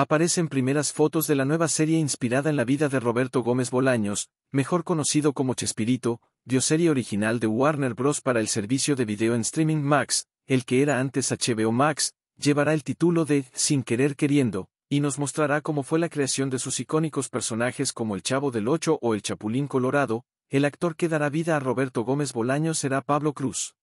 Aparecen primeras fotos de la nueva serie inspirada en la vida de Roberto Gómez Bolaños, mejor conocido como Chespirito, serie original de Warner Bros. para el servicio de video en streaming Max, el que era antes HBO Max, llevará el título de Sin querer queriendo, y nos mostrará cómo fue la creación de sus icónicos personajes como el Chavo del Ocho o el Chapulín Colorado, el actor que dará vida a Roberto Gómez Bolaños será Pablo Cruz.